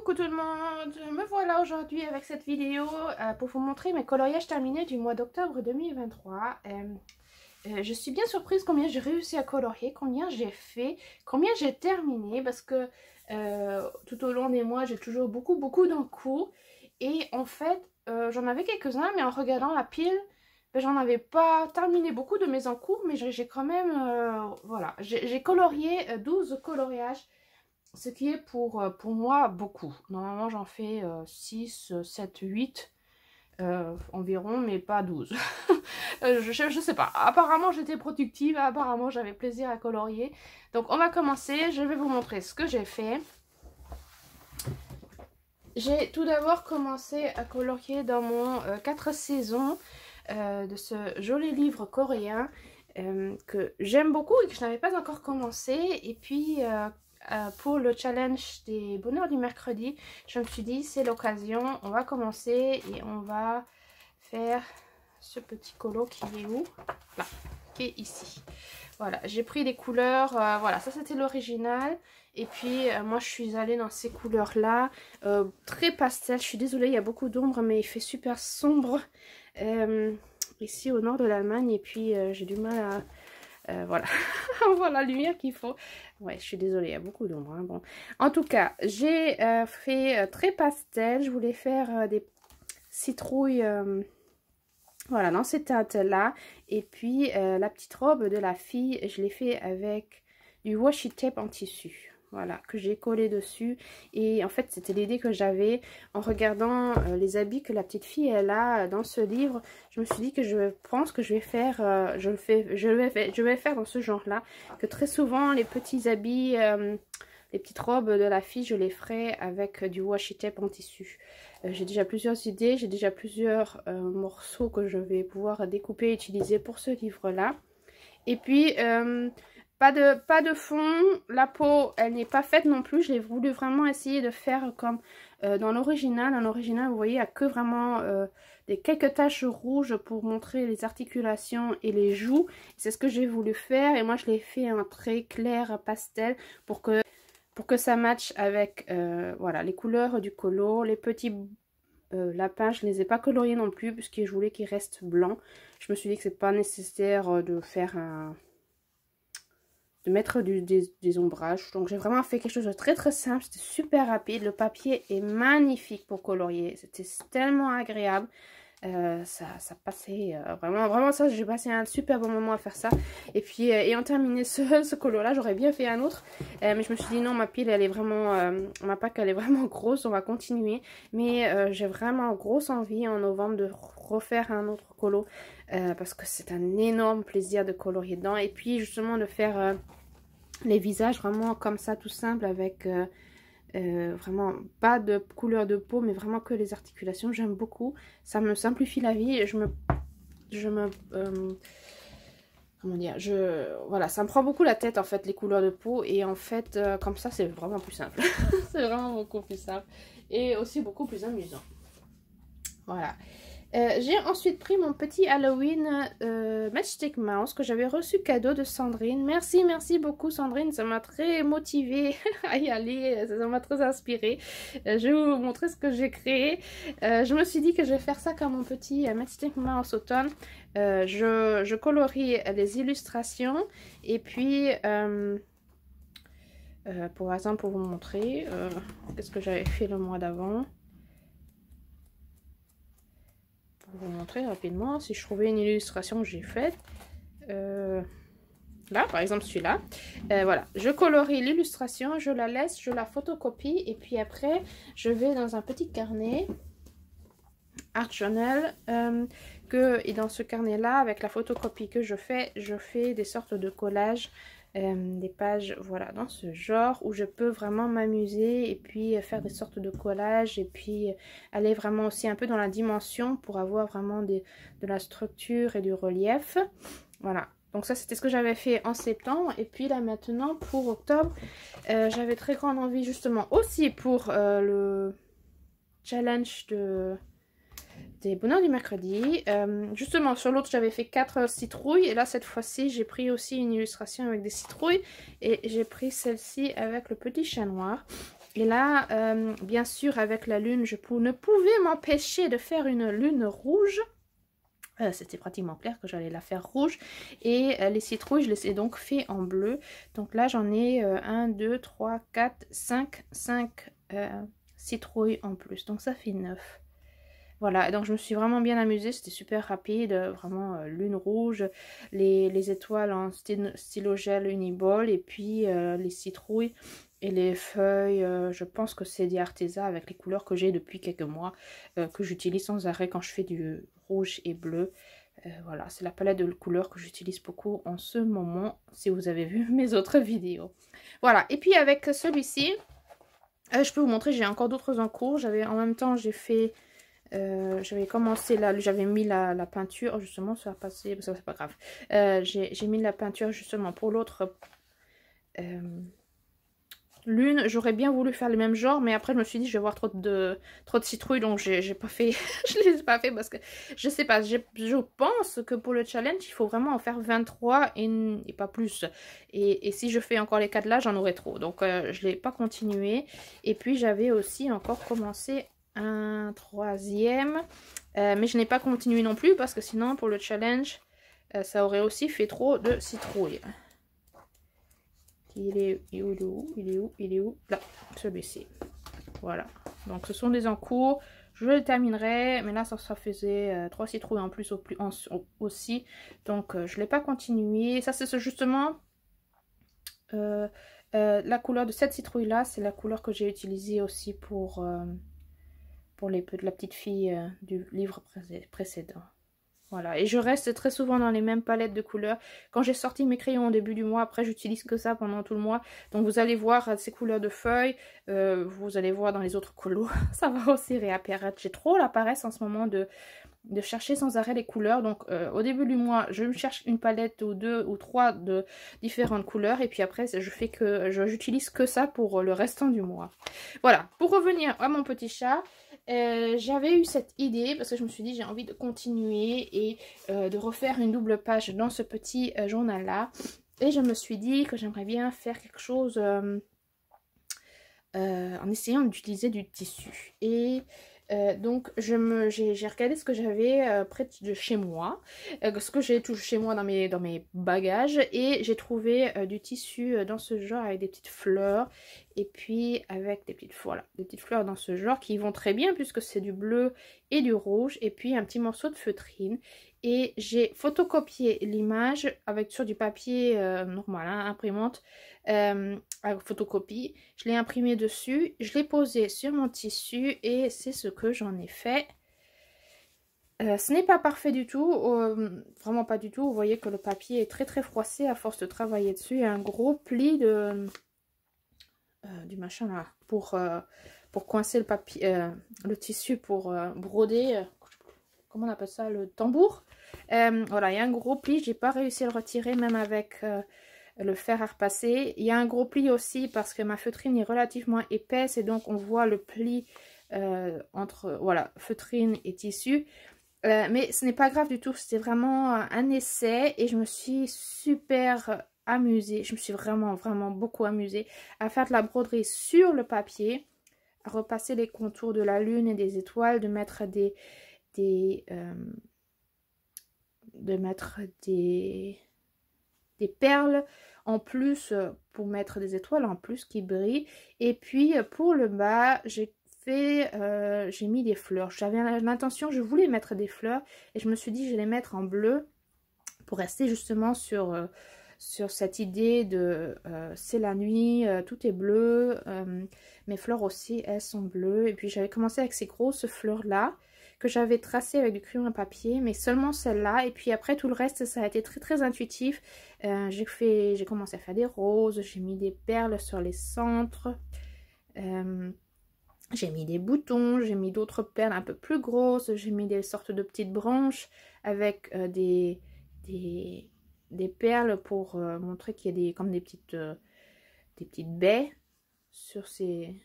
coucou tout le monde, me voilà aujourd'hui avec cette vidéo euh, pour vous montrer mes coloriages terminés du mois d'octobre 2023. Euh, euh, je suis bien surprise combien j'ai réussi à colorier, combien j'ai fait, combien j'ai terminé parce que tout au long des mois j'ai toujours beaucoup beaucoup d'en et en fait j'en avais quelques-uns mais en regardant la pile ben, j'en avais pas terminé beaucoup de mes encours mais j'ai quand même voilà j'ai colorié 12 coloriages ce qui est pour, euh, pour moi beaucoup. Normalement, j'en fais 6, 7, 8 environ, mais pas 12. Euh, je, je, sais pas. Apparemment, j'étais productive. Apparemment, j'avais plaisir à colorier. Donc, on va commencer. Je vais vous montrer ce que j'ai fait. J'ai tout d'abord commencé à colorier dans mon 4 euh, saisons de ce joli livre coréen que j'aime beaucoup et que je n'avais pas encore commencé. Et puis, euh, pour le challenge des bonheurs du mercredi, je me suis dit c'est l'occasion, on va commencer et on va faire ce petit colo qui est où Là, qui est ici. Voilà, j'ai pris les couleurs, euh, voilà, ça c'était l'original. Et puis euh, moi je suis allée dans ces couleurs-là, très pastel, je suis désolée, il y a beaucoup d'ombre mais il fait super sombre ici au nord de l'Allemagne. Et puis j'ai du mal à euh, voilà, on voit la lumière qu'il faut. Ouais, je suis désolée, il y a beaucoup d'ombre. Hein, bon. En tout cas, j'ai euh, fait euh, très pastel. Je voulais faire des citrouilles... voilà, dans ces teintes-là. Et puis, la petite robe de la fille, je l'ai fait avec du washi tape en tissu voilà, que j'ai collé dessus. Et en fait, c'était l'idée que j'avais en regardant euh, les habits que la petite fille elle a euh, dans ce livre. Je me suis dit que je pense que je vais faire, euh, je le fais, je vais, faire, faire dans ce genre-là. Que très souvent, les petits habits, les petites robes de la fille, je les ferai avec du washi tape en tissu. j'ai déjà plusieurs idées, j'ai déjà plusieurs morceaux que je vais pouvoir découper et utiliser pour ce livre-là. Et puis, pas de, pas de fond, la peau elle n'est pas faite non plus, je l'ai voulu vraiment essayer de faire comme euh, dans l'original. Dans l'original vous voyez il n'y a que vraiment euh, des quelques taches rouges pour montrer les articulations et les joues. C'est ce que j'ai voulu faire et moi je l'ai fait un très clair pastel pour que, pour que ça matche avec euh, voilà, les couleurs du colo, les petits lapins, je ne les ai pas coloriés non plus que je voulais qu'ils restent blancs. Je me suis dit que c'est pas nécessaire de faire un, mettre des, ombrages. Donc j'ai vraiment fait quelque chose de très très simple, c'était super rapide. Le papier est magnifique pour colorier, c'était tellement agréable. Euh, ça, ça, passait euh, vraiment, vraiment ça, j'ai passé un super bon moment à faire ça. Et puis, et euh, ayant terminé ce, ce colo-là, j'aurais bien fait un autre. mais je me suis dit non, ma pile, elle est vraiment, ma pack, elle est vraiment grosse, on va continuer. Mais j'ai vraiment grosse envie en novembre de refaire un autre colo. parce que c'est un énorme plaisir de colorier dedans. Et puis, justement, de faire les visages vraiment comme ça, tout simple, avec euh, euh, vraiment pas de couleur de peau, mais vraiment que les articulations. J'aime beaucoup. Ça me simplifie la vie. Je me... Je me euh, comment dire je voilà ça me prend beaucoup la tête en fait les couleurs de peau et en fait comme ça c'est vraiment plus simple c'est vraiment beaucoup plus simple et aussi beaucoup plus amusant voilà euh, j'ai ensuite pris mon petit Halloween euh, Matchstick Mouse que j'avais reçu cadeau de Sandrine. Merci, merci beaucoup Sandrine, ça m'a très motivée à y aller, ça m'a très inspirée. Euh, je vais vous montrer ce que j'ai créé. Euh, je me suis dit que je vais faire ça comme mon petit Matchstick Mouse automne. je, je colorie les illustrations et puis... pour exemple, pour vous montrer, qu'est-ce que j'avais fait le mois d'avant vous montrer rapidement, si je trouvais une illustration que j'ai faite, euh, là, par exemple celui-là, euh, voilà, je colorie l'illustration, je la laisse, je la photocopie, et puis après, je vais dans un petit carnet, Art Journal, euh, que, et dans ce carnet-là, avec la photocopie que je fais, je fais des sortes de collages euh, des pages voilà dans ce genre où je peux vraiment m'amuser et puis euh, faire des sortes de collages et puis euh, aller vraiment aussi un peu dans la dimension pour avoir vraiment de la structure et du relief voilà donc ça c'était ce que j'avais fait en septembre et puis là maintenant pour octobre j'avais très grande envie justement aussi pour le challenge de des bonheurs du mercredi. Euh, justement, sur l'autre, j'avais fait 4 citrouilles. Et là, cette fois-ci, j'ai pris aussi une illustration avec des citrouilles. Et j'ai pris celle-ci avec le petit chat noir. Et là, euh, bien sûr, avec la lune, je ne pouvais m'empêcher de faire une lune rouge. Euh, c'était pratiquement clair que j'allais la faire rouge. Et les citrouilles, je les ai donc fait en bleu. Donc là, j'en ai 1, 2, 3, 4, 5, 5 citrouilles en plus. Donc ça fait 9. Voilà, donc je me suis vraiment bien amusée, c'était super rapide, vraiment euh, lune rouge, les, étoiles en stylo gel uniball et puis euh, les citrouilles et les feuilles, euh, je pense que c'est des Arteza avec les couleurs que j'ai depuis quelques mois, que j'utilise sans arrêt quand je fais du rouge et bleu. voilà, c'est la palette de couleurs que j'utilise beaucoup en ce moment, si vous avez vu mes autres vidéos. Voilà, et puis avec celui-ci, je peux vous montrer, j'ai encore d'autres en cours. J'avais En même temps, j'ai fait euh, j'avais commencé là, j'avais mis la, peinture justement, ça va passer, ça c'est pas grave. Euh, j'ai mis la peinture justement pour l'autre euh, lune. J'aurais bien voulu faire le même genre, mais après je me suis dit je vais avoir trop de trop de citrouilles, donc j'ai pas fait, je les ai pas fait parce que je sais pas. Je pense que pour le challenge il faut vraiment en faire 23 et, pas plus. Et, si je fais encore les quatre là, j'en aurais trop, donc je l'ai pas continué. Et puis j'avais aussi encore commencé un troisième. Euh, mais je n'ai pas continué non plus parce que sinon pour le challenge, euh, ça aurait aussi fait trop de citrouilles. Il est, où il est où Il est où Il est où Là, celui-ci. Voilà. Donc ce sont des encours. Je le terminerai, mais là ça, faisait euh, trois citrouilles en plus, au plus aussi. Donc je ne l'ai pas continué. Ça c'est justement... la couleur de cette citrouille là, c'est la couleur que j'ai utilisée aussi pour pour les, la petite fille euh, du livre précédent. Voilà, et je reste très souvent dans les mêmes palettes de couleurs. Quand j'ai sorti mes crayons au début du mois, après j'utilise que ça pendant tout le mois. Donc vous allez voir euh, ces couleurs de feuilles, euh, vous allez voir dans les autres colos, ça va aussi réapparaître. J'ai trop la paresse en ce moment de, de chercher sans arrêt les couleurs. Donc au début du mois, je me cherche une palette ou deux ou trois de différentes couleurs et puis après je fais que j'utilise que ça pour le restant du mois. Voilà, pour revenir à mon petit chat, euh, j'avais eu cette idée parce que je me suis dit j'ai envie de continuer et euh, de refaire une double page dans ce petit euh, journal là et je me suis dit que j'aimerais bien faire quelque chose en essayant d'utiliser du tissu et euh, donc j'ai regardé ce que j'avais euh, près de chez moi, euh, ce que j'ai toujours chez moi dans mes, dans mes bagages et j'ai trouvé du tissu dans ce genre avec des petites fleurs et puis avec des petites, des petites fleurs dans ce genre qui vont très bien puisque c'est du bleu et du rouge et puis un petit morceau de feutrine et j'ai photocopié l'image avec sur du papier euh, normal, hein, imprimante, avec euh, photocopie. Je l'ai imprimé dessus, je l'ai posé sur mon tissu et c'est ce que j'en ai fait. Euh, ce n'est pas parfait du tout, vraiment pas du tout. Vous voyez que le papier est très très froissé à force de travailler dessus. Il y a un gros pli de, du machin là pour, pour coincer le, papier, le tissu pour broder comment on appelle ça, le tambour. Euh, voilà, il y a un gros pli, j'ai pas réussi à le retirer même avec euh, le fer à repasser. Il y a un gros pli aussi parce que ma feutrine est relativement épaisse et donc on voit le pli euh, entre, voilà, feutrine et tissu. mais ce n'est pas grave du tout, c'était vraiment un essai et je me suis super amusée, je me suis vraiment vraiment beaucoup amusée à faire de la broderie sur le papier, à repasser les contours de la lune et des étoiles, de mettre des, euh, de mettre des perles en plus euh, pour mettre des étoiles en plus qui brillent et puis euh, pour le bas j'ai fait j'ai mis des fleurs j'avais l'intention je voulais mettre des fleurs et je me suis dit je vais les mettre en bleu pour rester justement sur sur cette idée de c'est la nuit, tout est bleu, mes fleurs aussi, elles sont bleues. Et puis j'avais commencé avec ces grosses fleurs-là que j'avais tracé avec du crayon à papier, mais seulement celle-là. Et puis après, tout le reste, ça a été très très intuitif. Euh, j'ai commencé à faire des roses, j'ai mis des perles sur les centres. Euh, j'ai mis des boutons, j'ai mis d'autres perles un peu plus grosses, j'ai mis des sortes de petites branches avec euh, des, des, perles pour euh, montrer qu'il y a des, comme des petites, des petites baies sur ces,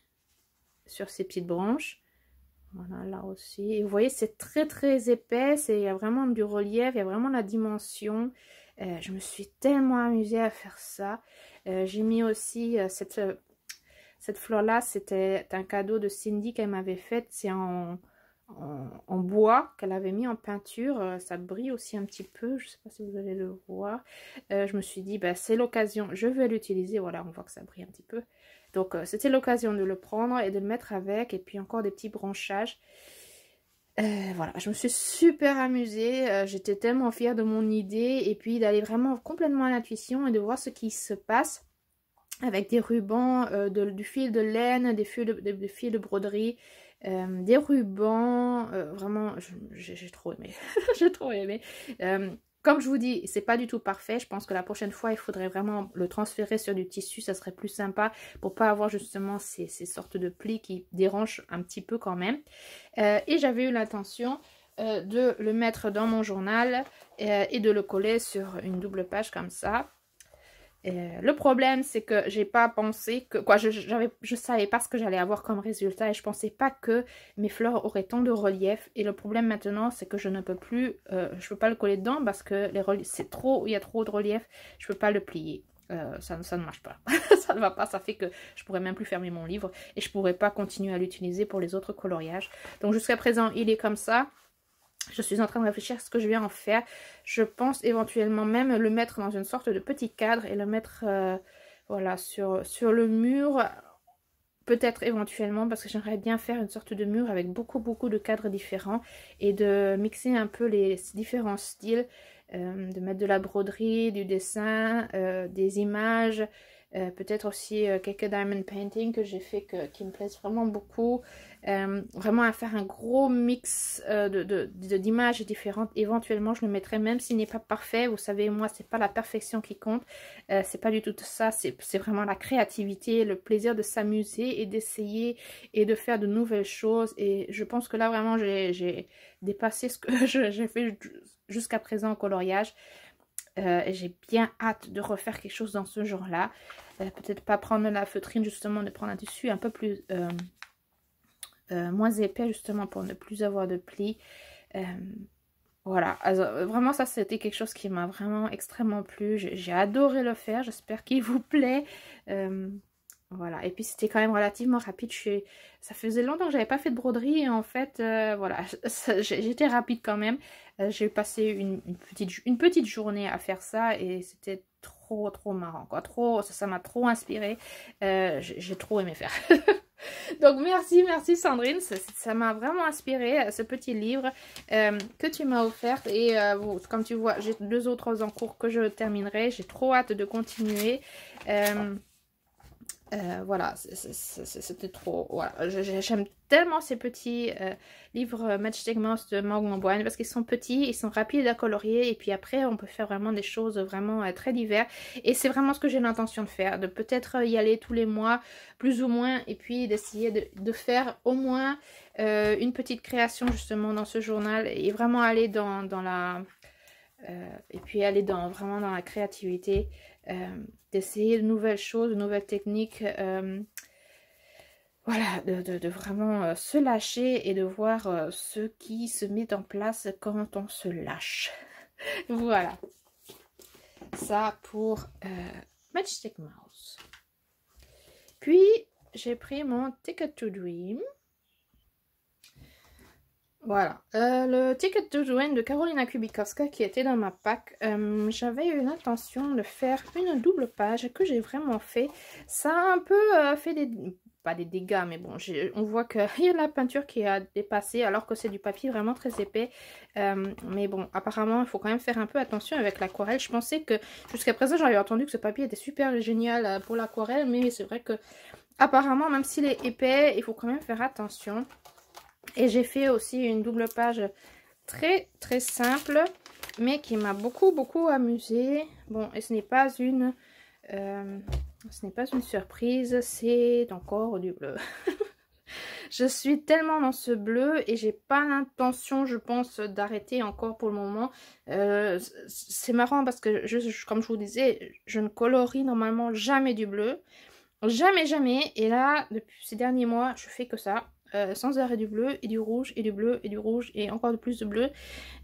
sur ces petites branches. Voilà, là aussi. vous voyez, c'est très très épais, il y a vraiment du relief, il y a vraiment la dimension. Euh, je me suis tellement amusée à faire ça. Euh, j'ai mis aussi euh, cette, cette fleur-là, c'était un cadeau de Cindy qu'elle m'avait fait. C'est en, en, bois qu'elle avait mis en peinture. ça brille aussi un petit peu, je ne sais pas si vous allez le voir. je me suis dit, bah, c'est l'occasion, je vais l'utiliser. Voilà, on voit que ça brille un petit peu. Donc euh, c'était l'occasion de le prendre et de le mettre avec. Et puis encore des petits branchages. Euh, voilà, je me suis super amusée, euh, j'étais tellement fière de mon idée et puis d'aller vraiment complètement à l'intuition et de voir ce qui se passe avec des rubans, du fil de laine, des fils de, de broderie, des rubans, vraiment j'ai trop aimé, j'ai trop aimé. Comme je vous dis, c'est pas du tout parfait. Je pense que la prochaine fois, il faudrait vraiment le transférer sur du tissu. Ça serait plus sympa pour pas avoir justement ces, sortes de plis qui dérangent un petit peu quand même. Euh, et j'avais eu l'intention euh, de le mettre dans mon journal euh, et de le coller sur une double page comme ça. Euh, le problème, c'est que j'ai pas pensé que. Quoi, je, je savais pas ce que j'allais avoir comme résultat et je pensais pas que mes fleurs auraient tant de relief. Et le problème maintenant, c'est que je ne peux plus. Euh, je peux pas le coller dedans parce que c'est trop. Il y a trop de relief. Je peux pas le plier. Euh, ça, ça, ne marche pas. ça ne va pas. Ça fait que je pourrais même plus fermer mon livre et je pourrais pas continuer à l'utiliser pour les autres coloriages. Donc jusqu'à présent, il est comme ça. Je suis en train de réfléchir à ce que je vais en faire. Je pense éventuellement même le mettre dans une sorte de petit cadre et le mettre euh, voilà, sur, sur le mur. Peut-être éventuellement parce que j'aimerais bien faire une sorte de mur avec beaucoup beaucoup de cadres différents et de mixer un peu les différents styles, euh, de mettre de la broderie, du dessin, euh, des images, euh, peut-être aussi euh, quelques diamond paintings que j'ai fait qui me plaisent vraiment beaucoup. Euh, vraiment à faire un gros mix d'images différentes. Éventuellement, je le mettrai même s'il n'est pas parfait. Vous savez, moi, ce n'est pas la perfection qui compte. c'est pas du tout ça. C'est vraiment la créativité, le plaisir de s'amuser et d'essayer et de faire de nouvelles choses. Et je pense que là, vraiment, j'ai dépassé ce que j'ai fait jusqu'à présent au coloriage. Euh, j'ai bien hâte de refaire quelque chose dans ce genre-là. Euh, peut-être pas prendre la feutrine, justement, de prendre un tissu un peu plus... Euh, moins épais, justement, pour ne plus avoir de plis. voilà. vraiment, ça, c'était quelque chose qui m'a vraiment extrêmement plu. J'ai adoré le faire. J'espère qu'il vous plaît. Voilà, et puis c'était quand même relativement rapide. Ça faisait longtemps que j'avais pas fait de broderie et en fait, euh, voilà, j'étais rapide quand même. Euh, j'ai passé une, petite, une petite journée à faire ça et c'était trop, trop marrant, Trop, ça m'a trop inspiré. Euh, j'ai trop aimé faire. Donc merci, merci Sandrine, ça m'a vraiment inspiré ce petit livre que tu m'as offert et comme tu vois j'ai deux autres en cours que je terminerai, j'ai trop hâte de continuer. Euh, voilà, c'était trop. j'aime tellement ces petits euh, livres euh, match Mouse de Morgan Boine parce qu'ils sont petits, ils sont rapides à colorier et puis après on peut faire vraiment des choses vraiment très diverses. Et c'est vraiment ce que j'ai l'intention de faire, de peut-être y aller tous les mois, plus ou moins, et puis d'essayer de, de, faire au moins une petite création justement dans ce journal et vraiment aller dans, dans la. et puis aller dans, vraiment dans la créativité. Euh, d'essayer de nouvelles choses, de nouvelles techniques. Euh, voilà, de, vraiment euh, se lâcher et de voir ce qui se met en place quand on se lâche. voilà. Ça pour Magic Mouse. Puis, j'ai pris mon Ticket to Dream. Voilà, euh, le ticket de Join de Carolina Kubikowska qui était dans ma pack, euh, j'avais eu l'intention de faire une double page que j'ai vraiment fait. Ça a un peu euh, fait des... pas des dégâts, mais bon, on voit qu'il y a la peinture qui a dépassé alors que c'est du papier vraiment très épais. mais bon, apparemment, il faut quand même faire un peu attention avec l'aquarelle. Je pensais que, jusqu'à présent, j'avais entendu que ce papier était super génial pour l'aquarelle, mais c'est vrai que, apparemment, même s'il est épais, il faut quand même faire attention. Et j'ai fait aussi une double page très très simple, mais qui m'a beaucoup beaucoup amusée. Bon, et ce n'est pas une... Euh, ce n'est pas une surprise, c'est encore du bleu. je suis tellement dans ce bleu et j'ai pas l'intention, je pense, d'arrêter encore pour le moment. Euh, c'est marrant parce que, comme je vous disais, je ne colorie normalement jamais du bleu. Jamais, jamais. Et là, depuis ces derniers mois, je fais que ça. Euh, sans arrêt du bleu et du rouge et du bleu et du rouge et encore de plus de bleu.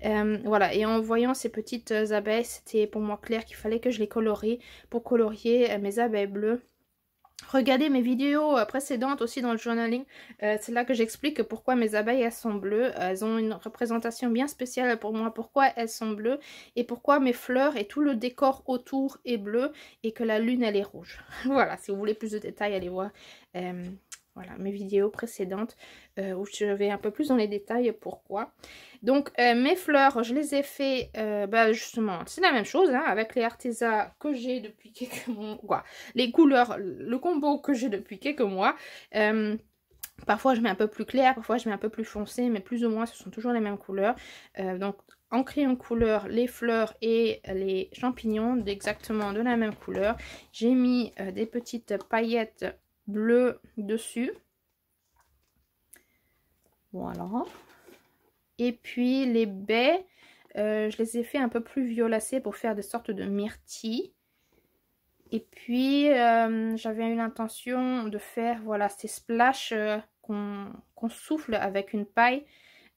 Euh, voilà, et en voyant ces petites abeilles, c'était pour moi clair qu'il fallait que je les colorie pour colorier euh, mes abeilles bleues. Regardez mes vidéos précédentes aussi dans le journaling, c'est là que j'explique pourquoi mes abeilles elles sont bleues, elles ont une représentation bien spéciale pour moi, pourquoi elles sont bleues et pourquoi mes fleurs et tout le décor autour est bleu et que la lune elle est rouge. voilà, si vous voulez plus de détails allez voir voilà, mes vidéos précédentes euh, où je vais un peu plus dans les détails pourquoi. Donc, euh, mes fleurs, je les ai fait, euh, bah, justement, c'est la même chose, hein, avec les artesas que j'ai depuis quelques mois. les couleurs, le combo que j'ai depuis quelques mois. Parfois je mets un peu plus clair, parfois je mets un peu plus foncé, mais plus ou moins ce sont toujours les mêmes couleurs. donc en crayon couleur, les fleurs et les champignons d'exactement de la même couleur. J'ai mis des petites paillettes bleu dessus. Voilà. Et puis les baies, euh, je les ai fait un peu plus violacées pour faire des sortes de myrtilles. Et puis euh, j'avais eu l'intention de faire voilà ces splashes euh, qu'on souffle avec une paille.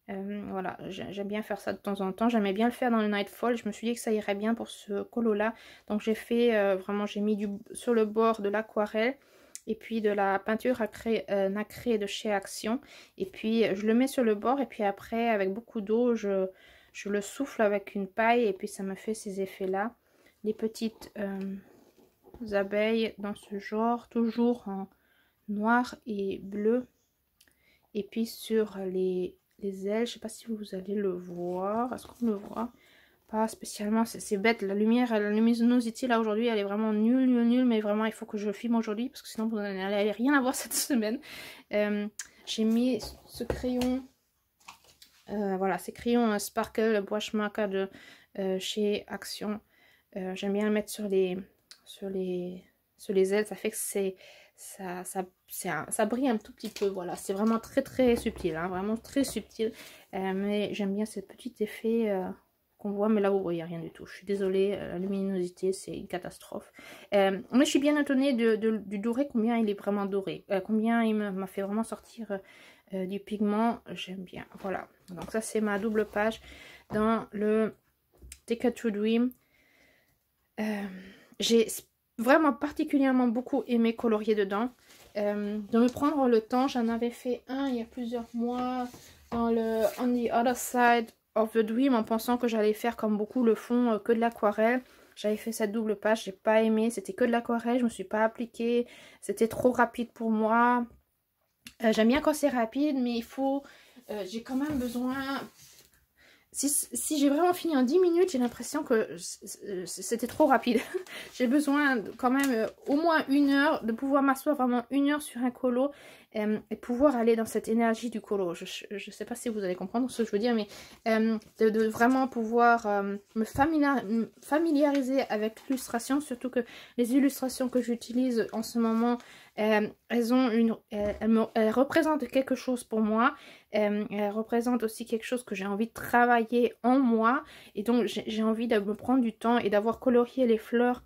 voilà, j'aime bien faire ça de temps en temps. J'aimais bien le faire dans le Nightfall. Je me suis dit que ça irait bien pour ce colo là. Donc j'ai fait vraiment, j'ai mis du, sur le bord de l'aquarelle et puis de la peinture euh, nacrée, de chez Action. Et puis euh, je le mets sur le bord et puis après avec beaucoup d'eau je, je, le souffle avec une paille et puis ça me fait ces effets là. Des petites euh, abeilles dans ce genre, toujours en noir et bleu. Et puis sur les, les ailes, je sais pas si vous allez le voir, est-ce qu'on le voit pas spécialement, c'est bête, la lumière, la luminosité là aujourd'hui elle est vraiment nulle, nulle, nulle, mais vraiment il faut que je filme aujourd'hui parce que sinon vous n'allez rien avoir cette semaine. Euh, j'ai mis ce crayon, euh, voilà, ces crayons euh, Sparkle Brush Marker de chez Action. J'aime bien le mettre sur les, sur les, sur les ailes, ça fait que c'est ça, ça, brille un tout petit peu, voilà. C'est vraiment très très subtil, hein, vraiment très subtil. mais j'aime bien ce petit effet qu'on voit, mais là vous a rien du tout. Je suis désolée, euh, la luminosité c'est une catastrophe. Euh, mais je suis bien étonnée de, du doré, combien il est vraiment doré, euh, combien il m'a fait vraiment sortir du pigment, j'aime bien. Voilà, donc ça c'est ma double page dans le Take Dream. J'ai vraiment particulièrement beaucoup aimé colorier dedans. de me prendre le temps, j'en avais fait un il y a plusieurs mois dans le On the Other Side of the en pensant que j'allais faire comme beaucoup le fond, euh, que de l'aquarelle. J'avais fait cette double page, j'ai pas aimé, c'était que de l'aquarelle, je me suis pas appliquée, c'était trop rapide pour moi. Euh, j'aime bien quand c'est rapide, mais il faut, euh, j'ai quand même besoin si, j'ai vraiment fini en 10 minutes, j'ai l'impression que c'était trop rapide. j'ai besoin quand même euh, au moins une heure, de pouvoir m'asseoir vraiment une heure sur un colo euh, et, pouvoir aller dans cette énergie du colo. Je ne sais pas si vous allez comprendre ce que je veux dire, mais euh, de, vraiment pouvoir me familiariser avec l'illustration, surtout que les illustrations que j'utilise en ce moment, euh, elles, représentent quelque chose pour moi. Euh, elles représentent aussi quelque chose que j'ai envie de travailler en moi. Et donc, j'ai envie de me prendre du temps et d'avoir colorié les fleurs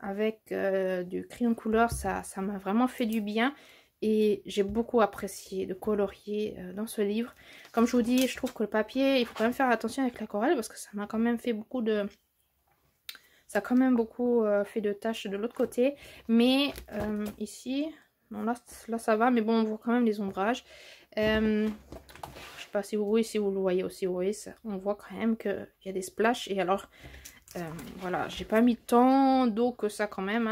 avec euh, du crayon couleur. Ça m'a vraiment fait du bien. Et j'ai beaucoup apprécié de colorier dans ce livre. Comme je vous dis, je trouve que le papier, il faut quand même faire attention avec la l'aquarelle parce que ça m'a quand même fait beaucoup de, ça a quand même beaucoup euh, fait de tâches de l'autre côté. Mais euh, ici, non, là, ça va, mais bon, on voit quand même des ombrages. Je euh, je sais pas si vous voyez, vous le voyez aussi, vous on voit quand même qu'il y a des splashes. Et alors, voilà, j'ai pas mis tant d'eau que ça quand même.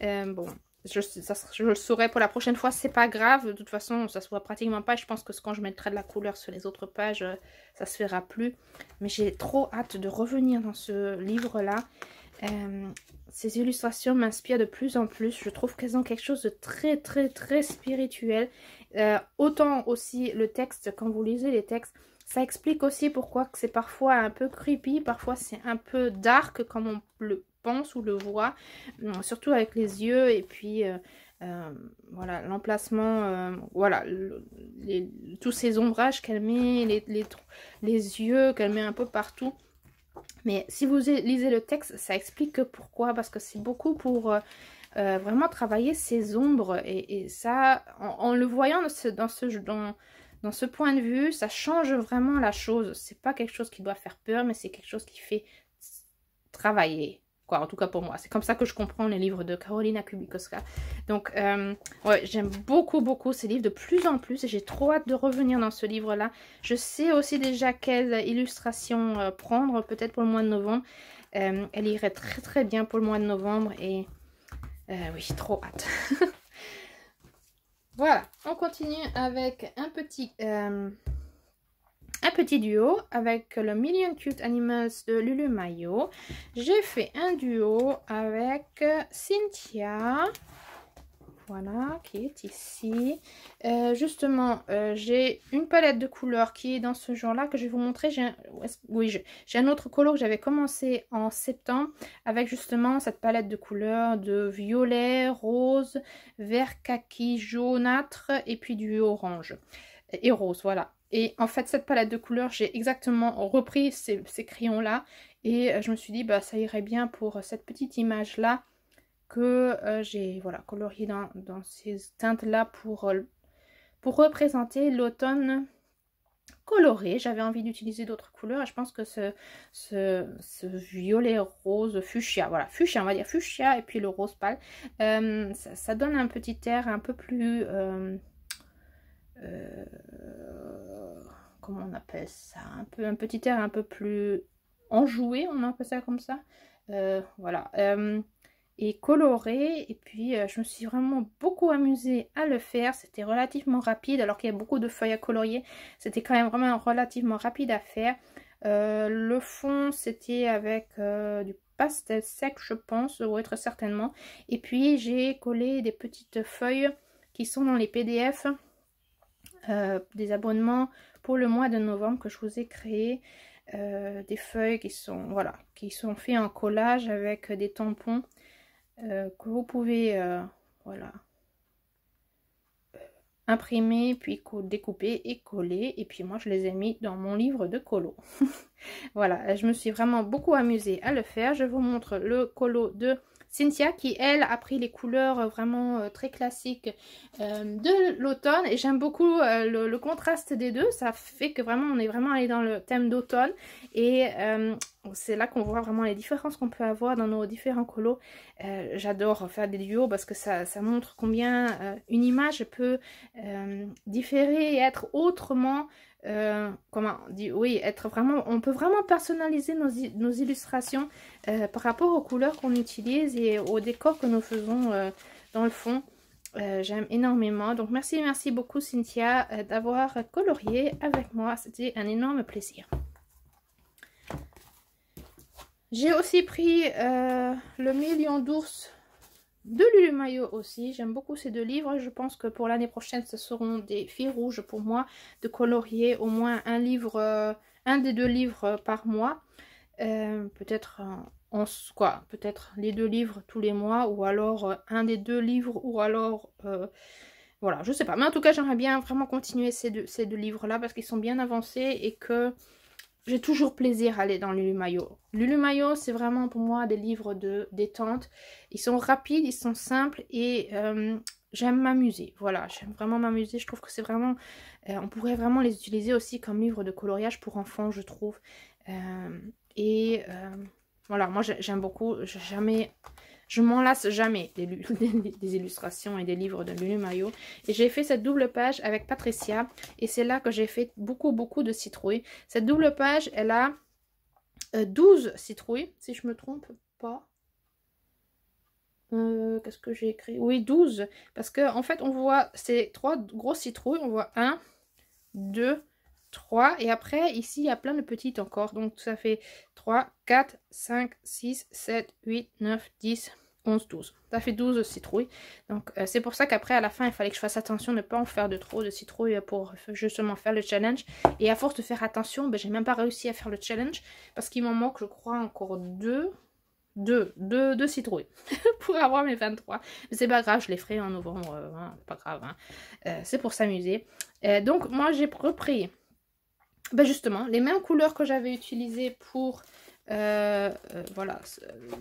Hein. bon, je, le saurai pour la prochaine fois, c'est pas grave, de toute façon ça se voit pratiquement pas, je pense que quand je mettrai de la couleur sur les autres pages, ça se fera plus, mais j'ai trop hâte de revenir dans ce livre là, euh, ces illustrations m'inspirent de plus en plus. Je trouve qu'elles ont quelque chose de très très très spirituel. Euh, autant aussi le texte, quand vous lisez les textes, ça explique aussi pourquoi c'est parfois un peu creepy, parfois c'est un peu dark comme on le pense ou le voit, euh, surtout avec les yeux et puis voilà l'emplacement, voilà tous ces ombrages qu'elle met, les, les yeux qu'elle met un peu partout. Mais si vous lisez le texte, ça explique pourquoi, parce que c'est beaucoup pour euh, euh, vraiment travailler ces ombres. Et, ça, en, le voyant dans ce, dans, ce point de vue, ça change vraiment la chose. C'est pas quelque chose qui doit faire peur, mais c'est quelque chose qui fait travailler en tout cas pour moi. C'est comme ça que je comprends les livres de Carolina Kubikowska. Donc, euh, ouais, j'aime beaucoup, beaucoup ces livres de plus en plus. Et j'ai trop hâte de revenir dans ce livre-là. Je sais aussi déjà quelle illustration euh, prendre, peut-être pour le mois de novembre. Euh, elle irait très, très bien pour le mois de novembre. Et oui, trop hâte. voilà, on continue avec un petit un petit duo avec le Million Cute Animals de Lulu Mayo. J'ai fait un duo avec Cynthia, voilà, qui est ici. Euh, justement, euh, j'ai une palette de couleurs qui est dans ce genre-là que je vais vous montrer. oui, j'ai un autre colo que j'avais commencé en septembre avec justement cette palette de couleurs de violet, rose, vert kaki, jaunâtre et puis du orange et rose, voilà. Et en fait, cette palette de couleurs, j'ai exactement repris ces, crayons-là. Et euh, je me suis dit, bah, ça irait bien pour euh, cette petite image-là que euh, j'ai voilà, dans, ces teintes-là pour, pour représenter l'automne coloré. J'avais envie d'utiliser d'autres couleurs et je pense que ce, ce, violet rose fuchsia, voilà, fuchsia, on va dire fuchsia et puis le rose pâle, ça, donne un petit air un peu plus... Euh, comment on appelle ça un, peu, petit air un peu plus enjoué, on appelle ça comme ça. Euh, voilà. Euh, et coloré. Et puis, je me suis vraiment beaucoup amusée à le faire. C'était relativement rapide, alors qu'il y a beaucoup de feuilles à colorier. C'était quand même vraiment relativement rapide à faire. le fond, c'était avec du pastel sec, je pense, ou être certainement. Et puis, j'ai collé des petites feuilles qui sont dans les PDF euh, des abonnements pour le mois de novembre que je vous ai créé euh, des feuilles qui sont voilà qui sont faites en collage avec des tampons euh, que vous pouvez voilà imprimer puis découper et coller et puis moi je les ai mis dans mon livre de colo voilà je me suis vraiment beaucoup amusée à le faire je vous montre le colo de Cynthia qui elle a pris les couleurs euh, vraiment euh, très classiques euh, de l'automne et j'aime beaucoup le, contraste des deux ça fait que vraiment on est vraiment allé dans le thème d'automne et c'est là qu'on voit vraiment les différences qu'on peut avoir dans nos différents colos. Euh, j'adore faire des duos parce que ça, montre combien euh, une image peut euh, différer et être autrement, comment on oui, être vraiment, on peut vraiment personnaliser nos, illustrations par rapport aux couleurs qu'on utilise et aux décors que nous faisons dans le fond. j'aime énormément. Donc merci, merci beaucoup Cynthia d'avoir colorié avec moi. C'était un énorme plaisir. J'ai aussi pris euh, le million d'ours de Lulu Mayo aussi. J'aime beaucoup ces deux livres. Je pense que pour l'année prochaine, ce seront des filles rouges pour moi de colorier au moins un livre, euh, un des deux livres euh, par mois. peut-être quoi, peut-être les deux livres tous les mois ou alors un des deux livres ou alors voilà, je sais pas. Mais en tout cas, j'aimerais bien vraiment continuer ces ces deux livres là parce qu'ils sont bien avancés et que j'ai toujours plaisir à aller dans Lulu Mayo. Lulu Mayo, c'est vraiment pour moi des livres de détente. Ils sont rapides, ils sont simples et euh, j'aime m'amuser. Voilà, j'aime vraiment m'amuser. Je trouve que c'est vraiment... Euh, on pourrait vraiment les utiliser aussi comme livres de coloriage pour enfants, je trouve. Euh, et voilà, moi j'aime beaucoup. J'ai jamais je m'en lasse jamais des, illustrations et des livres de Lulu Mario. Et j'ai fait cette double page avec Patricia. Et c'est là que j'ai fait beaucoup, beaucoup de citrouilles. Cette double page, elle a 12 euh, citrouilles, si je me trompe pas. Euh, qu'est-ce que j'ai écrit Oui, 12. Parce que en fait, on voit ces trois grosses citrouilles. On voit un, 2, 3. Et après, ici, il y a plein de petites encore. Donc, ça fait 3, 4, 5, 6, 7, 8, 9, 10, 11, 12. Ça fait 12 citrouilles. Donc, euh, c'est pour ça qu'après, à la fin, il fallait que je fasse attention de ne pas en faire de trop de citrouilles euh, pour justement faire le challenge. Et à force de faire attention, ben, j'ai même pas réussi à faire le challenge parce qu'il m'en manque, je crois, encore 2. 2, 2, 2 citrouilles pour avoir mes 23. Mais c'est pas grave, je les ferai en novembre, hein, pas grave. Hein. Euh, c'est pour s'amuser. donc, moi, j'ai repris bah, justement, les mêmes couleurs que j'avais utilisées pour euh, euh, voilà,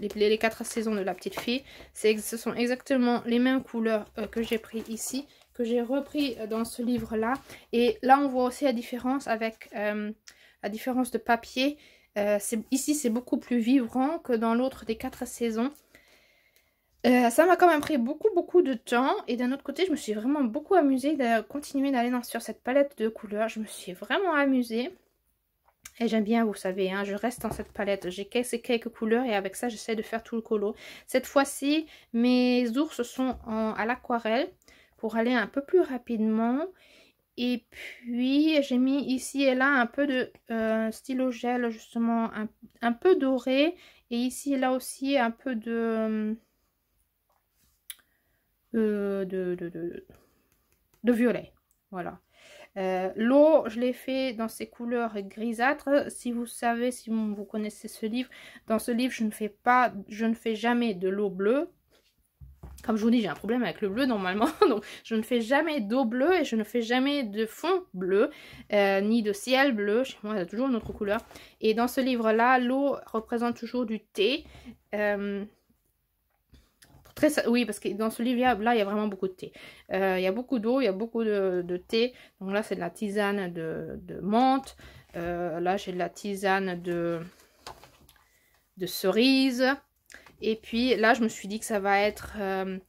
les, les, quatre saisons de la petite fille. Ce sont exactement les mêmes couleurs euh, que j'ai pris ici, que j'ai repris dans ce livre-là. Et là, on voit aussi la différence avec la différence de papier. ici, c'est beaucoup plus vibrant que dans l'autre des quatre saisons. Euh, ça m'a quand même pris beaucoup beaucoup de temps et d'un autre côté je me suis vraiment beaucoup amusée de continuer d'aller sur cette palette de couleurs. Je me suis vraiment amusée et j'aime bien vous savez hein, je reste dans cette palette. J'ai cassé quelques couleurs et avec ça j'essaie de faire tout le colo. Cette fois-ci mes ours sont à l'aquarelle pour aller un peu plus rapidement et puis j'ai mis ici et là un peu de euh, stylo gel justement un, peu doré et ici et là aussi un peu de... Hum, euh, de, violet. Voilà. Euh, l'eau, je l'ai fait dans ces couleurs grisâtres. Si vous savez, si vous, connaissez ce livre, dans ce livre, je ne fais pas, je ne fais jamais de l'eau bleue. Comme je vous dis, j'ai un problème avec le bleu normalement, donc je ne fais jamais d'eau bleue et je ne fais jamais de fond bleu, euh, ni de ciel bleu, chez moi il y a toujours une autre couleur. Et dans ce livre-là, l'eau représente toujours du thé oui, parce que dans ce livre, -là, il y a vraiment beaucoup de thé. Euh, il y a beaucoup d'eau, il y a beaucoup de, thé. Donc là, c'est de la tisane de, menthe. Euh, là, j'ai de la tisane de, cerise. Et puis là, je me suis dit que ça va être... Je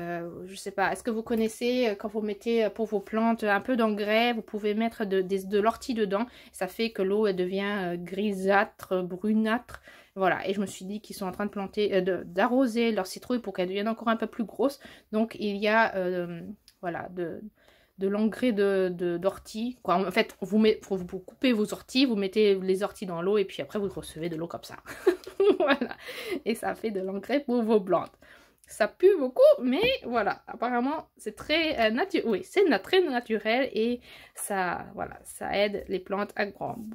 euh, je sais pas, est-ce que vous connaissez quand vous mettez pour vos plantes un peu d'engrais, vous pouvez mettre de, l'ortie dedans, ça fait que l'eau devient grisâtre, brunâtre, voilà, et je me suis dit qu'ils sont en train de planter, euh, d'arroser leurs citrouilles pour qu'elles deviennent encore un peu plus grosses. Donc il y a, euh, voilà, de, l'engrais d'ortie. De, en fait, vous, vous, coupez vos orties, vous mettez les orties dans l'eau et puis après vous recevez de l'eau comme ça. voilà, et ça fait de l'engrais pour vos plantes. Ça pue beaucoup, mais voilà, apparemment c'est très, euh, oui, très naturel et ça, voilà, ça aide les plantes à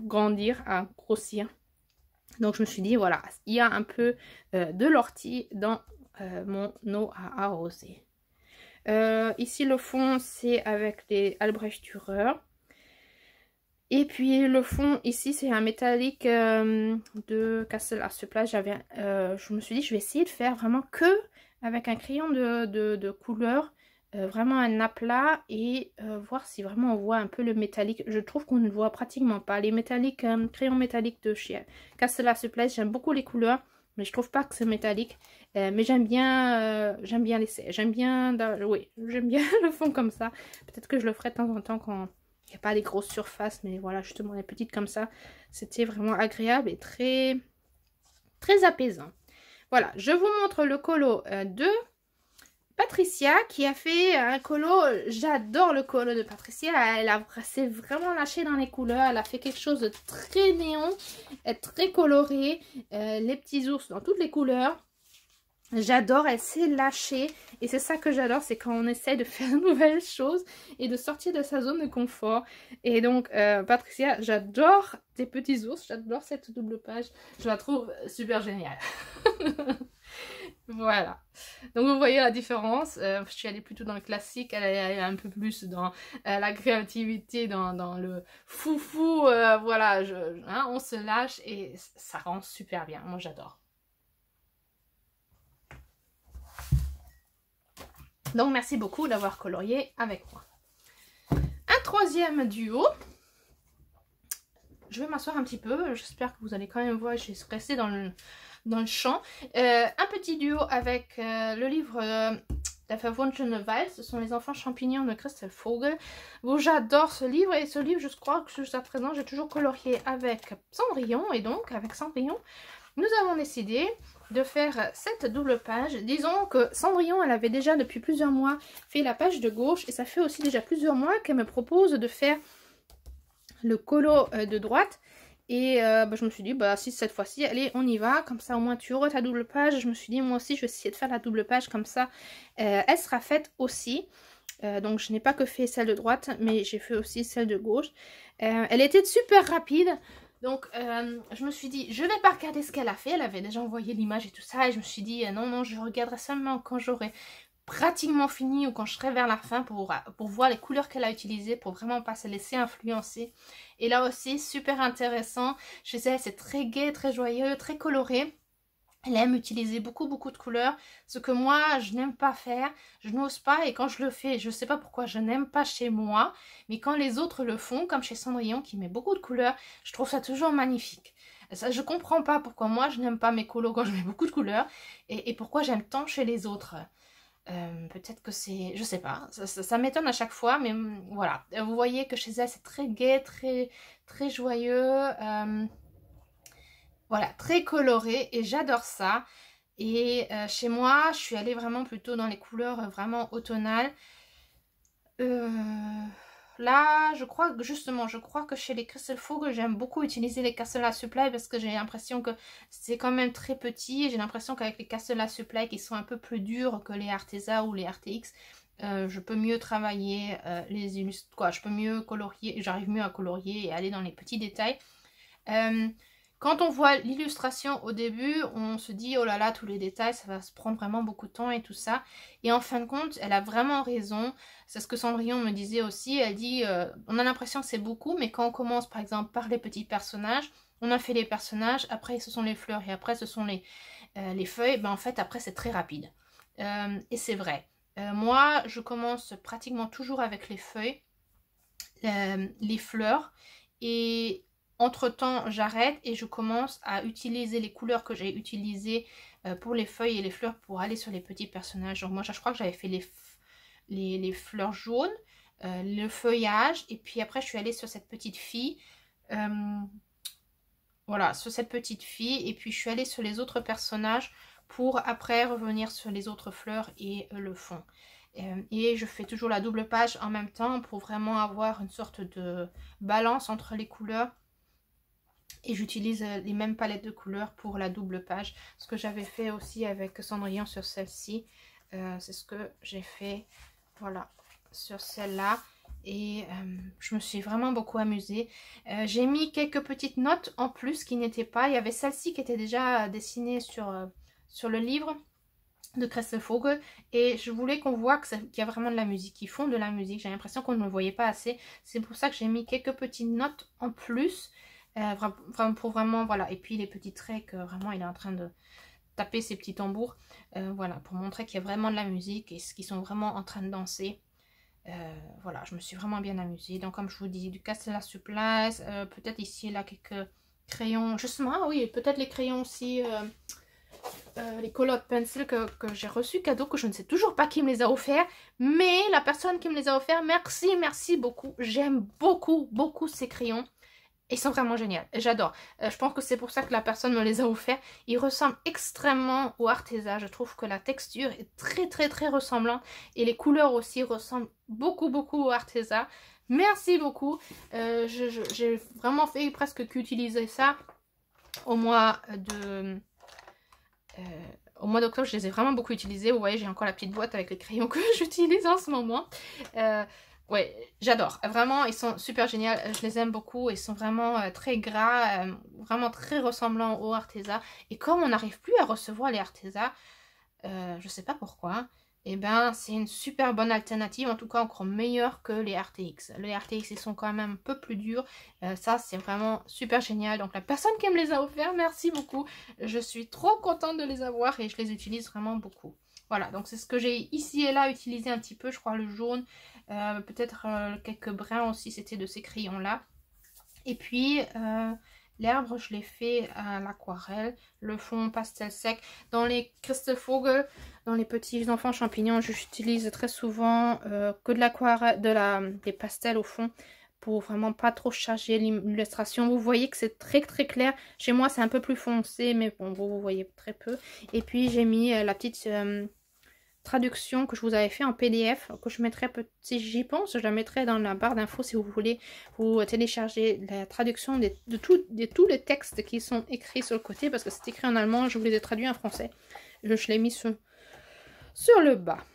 grandir, à grossir donc je me suis dit, voilà, il y a un peu euh, de l'ortie dans euh, mon eau à arroser. Euh, ici le fond, c'est avec des Albrecht Dürer. Et puis le fond ici c'est un métallique de Castle ce J'avais, je me suis dit je vais essayer de faire vraiment que avec un crayon de couleur euh, vraiment un aplat et euh, voir si vraiment on voit un peu le métallique. Je trouve qu'on ne voit pratiquement pas. Les métalliques, euh, crayons métalliques de chez Qu'à cela se plaise, j'aime beaucoup les couleurs, mais je trouve pas que c'est métallique. mais j'aime bien, j'aime bien l'essai. J'aime bien, j'aime bien le fond comme ça. Peut-être que je le ferai de temps en temps quand il n'y a pas les grosses surfaces, mais voilà, justement les petites comme ça. C'était vraiment agréable et très, très apaisant. Voilà, je vous montre le colo 2 Patricia qui a fait un colo, j'adore le colo de Patricia, elle, a, s'est vraiment lâchée dans les couleurs, elle a fait quelque chose de très néon, très coloré, euh, les petits ours dans toutes les couleurs. J'adore, elle s'est lâchée et c'est ça que j'adore, c'est quand on essaie de faire de nouvelles choses et de sortir de sa zone de confort. Et donc euh, Patricia, j'adore tes petits ours, j'adore cette double page, je la trouve super géniale. Voilà. Donc vous voyez la différence. Euh, je suis allée plutôt dans le classique, elle est un peu plus dans euh, la créativité, dans, le foufou. Euh, voilà, hein, on se lâche et ça rend super bien. Moi j'adore. Donc merci beaucoup d'avoir colorié avec moi. Un troisième duo. Je vais m'asseoir un petit peu. J'espère que vous allez quand même voir. J'ai suis dans le dans le champ. Euh, un petit duo avec euh, le livre euh, La Verwundene ce sont les enfants champignons de Christel Vogel. J'adore ce livre et ce livre, je crois que jusqu'à présent, j'ai toujours colorié avec Cendrillon et donc avec Cendrillon, nous avons décidé de faire cette double page. Disons que Cendrillon, elle avait déjà depuis plusieurs mois fait la page de gauche et ça fait aussi déjà plusieurs mois qu'elle me propose de faire le colo de droite. Et euh, bah, je me suis dit, bah si cette fois-ci, allez, on y va, comme ça au moins tu auras ta double page. Je me suis dit, moi aussi, je vais essayer de faire la double page, comme ça, euh, elle sera faite aussi. Euh, donc je n'ai pas que fait celle de droite, mais j'ai fait aussi celle de gauche. elle était super rapide, donc je me suis dit, je vais pas regarder ce qu'elle a fait. Elle avait déjà envoyé l'image et tout ça, et je me suis dit, non, non, je regarderai seulement quand j'aurai pratiquement fini ou quand je serai vers la fin pour, pour voir les couleurs qu'elle a utilisées pour vraiment pas se laisser influencer. Et là aussi, super intéressant. chez elle c'est très gai, très joyeux, très coloré. Elle aime utiliser beaucoup beaucoup de couleurs, ce que moi je n'aime pas faire, je n'ose pas et quand je le fais, je ne sais pas pourquoi je n'aime pas chez moi, mais quand les autres le font, comme chez Cendrillon qui met beaucoup de couleurs, je trouve ça toujours magnifique. Ça, je comprends pas pourquoi moi je n'aime pas mes colos quand je mets beaucoup de couleurs et pourquoi j'aime tant chez les autres. Euh, peut-être que c'est... Je sais pas. Ça, m'étonne à chaque fois, mais voilà. Euh, vous voyez que chez elle, c'est très gai, très, très joyeux. Euh, voilà, très coloré. Et j'adore ça. Et chez moi, je suis allée vraiment plutôt dans les couleurs vraiment automnales. Euh là, je crois que justement, je crois que chez les Crystal Fog, j'aime beaucoup utiliser les Castle à Supply parce que j'ai l'impression que c'est quand même très petit. J'ai l'impression qu'avec les Castle à Supply qui sont un peu plus durs que les Arteza ou les RTX, euh, je peux mieux travailler euh, les illustres, quoi, je peux mieux colorier, j'arrive mieux à colorier et aller dans les petits détails. Euh, quand on voit l'illustration au début, on se dit oh là là, tous les détails, ça va se prendre vraiment beaucoup de temps et tout ça. Et en fin de compte, elle a vraiment raison. C'est ce que Cendrillon me disait aussi. Elle dit euh, on a l'impression que c'est beaucoup, mais quand on commence par exemple par les petits personnages, on a fait les personnages, après ce sont les fleurs et après ce sont les, euh, les feuilles, ben en fait après c'est très rapide. Euh, et c'est vrai. moi, je commence pratiquement toujours avec les feuilles, les fleurs. Et entre-temps, j'arrête et je commence à utiliser les couleurs que j'ai utilisées euh, pour les feuilles et les fleurs pour aller sur les petits personnages. Donc moi, je crois que j'avais fait les, les, fleurs jaunes, euh, le feuillage, et puis après, je suis allée sur cette petite fille. Euh, voilà, sur cette petite fille, et puis je suis allée sur les autres personnages pour après revenir sur les autres fleurs et le fond. et je fais toujours la double page en même temps pour vraiment avoir une sorte de balance entre les couleurs et j'utilise euh, les mêmes palettes de couleurs pour la double page. Ce que j'avais fait aussi avec Cendrillon sur celle-ci. Euh, c'est ce que j'ai fait voilà, sur celle-là. Et euh, je me suis vraiment beaucoup amusée. j'ai mis quelques petites notes en plus qui n'étaient pas. Il y avait celle-ci qui était déjà dessinée sur, sur le livre de Vogel. et je voulais qu'on voit qu'il y a vraiment de la musique, Ils font de la musique. J'ai l'impression qu'on ne le voyait pas assez. C'est pour ça que j'ai mis quelques petites notes en plus euh, pour vraiment, voilà. Et puis les petits traits que vraiment il est en train de taper ses petits tambours. Euh, voilà, pour montrer qu'il y a vraiment de la musique et qu'ils sont vraiment en train de danser. Euh, voilà, je me suis vraiment bien amusée. Donc comme je vous dis, du Castella sur place. peut-être ici là quelques crayons. Justement, ah oui, peut-être les crayons aussi. les colottes pencil que, j'ai reçus, cadeau, que je ne sais toujours pas qui me les a offerts, mais la personne qui me les a offerts, merci, merci beaucoup. J'aime beaucoup, beaucoup ces crayons. Ils sont vraiment géniaux, j'adore. Euh, je pense que c'est pour ça que la personne me les a offerts. Ils ressemblent extrêmement au Arteza, Je trouve que la texture est très très très ressemblante et les couleurs aussi ressemblent beaucoup beaucoup au Arteza, Merci beaucoup. Euh, j'ai vraiment fait presque qu'utiliser ça au mois de... Euh, au mois d'octobre, je les ai vraiment beaucoup utilisés. Vous voyez, j'ai encore la petite boîte avec les crayons que j'utilise en ce moment. Euh, ouais, j'adore. Vraiment, ils sont super géniaux. Euh, je les aime beaucoup. Ils sont vraiment euh, très gras, euh, vraiment très ressemblants aux Arteza. Et comme on n'arrive plus à recevoir les Arteza, je je sais pas pourquoi, et eh ben c'est une super bonne alternative, en tout cas encore meilleure que les RTX. Les RTX, ils sont quand même un peu plus durs. ça, c'est vraiment super génial. Donc la personne qui me les a offerts, merci beaucoup. Je suis trop contente de les avoir et je les utilise vraiment beaucoup. Voilà, donc c'est ce que j'ai ici et là utilisé un petit peu, je crois, le jaune, euh, peut-être euh, quelques brins aussi, c'était de ces crayons-là. Et puis, euh, l'herbe, je l'ai fait à l'aquarelle, le fond pastel sec. Dans les vogel dans les petits enfants champignons, j'utilise très souvent que de l'aquarelle, de la, des pastels au fond pour vraiment pas trop charger l'illustration. Vous voyez que c'est très très clair. Chez moi, c'est un peu plus foncé, mais bon, vous voyez très peu. Et puis, j'ai mis la petite traduction que je vous avais fait en PDF, que je mettrai, petit j'y pense, je la mettrai dans la barre d'infos si vous voulez vous télécharger la traduction de, tout, des tous les textes qui sont écrits sur le côté, parce que c'est écrit en allemand, je vous les ai traduits en français. Je, l'ai mis sur, le bas.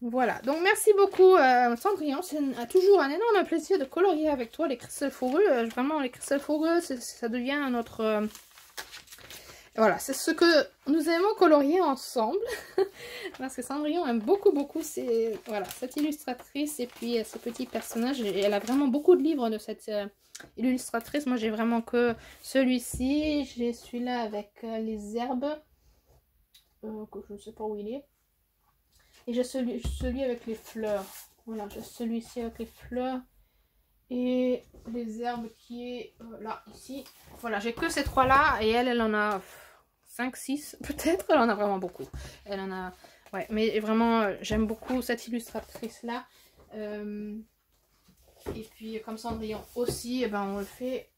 Voilà, donc merci beaucoup euh, Cendrillon, c'est toujours un énorme plaisir de colorier avec toi les cristaux fourreux, euh, vraiment les cristaux fourreux, ça devient notre, euh, voilà, c'est ce que nous aimons colorier ensemble. Parce que Cendrillon aime beaucoup, beaucoup voilà, cette illustratrice et puis ce euh, petit personnage. elle a vraiment beaucoup de livres de cette euh, illustratrice. Moi, j'ai vraiment que celui-ci. J'ai celui-là avec euh, les herbes. je ne sais pas où il est. Et j'ai celui, celui avec les fleurs. Voilà, j'ai celui-ci avec les fleurs et les herbes qui est là, ici. Voilà, j'ai que ces trois-là et elle, elle en a 5, 6 peut-être. Elle en a vraiment beaucoup. Elle en a... Ouais, mais vraiment, euh, j'aime beaucoup cette illustratrice-là. Euh, et puis, comme Cendrillon aussi, et eh ben, on le fait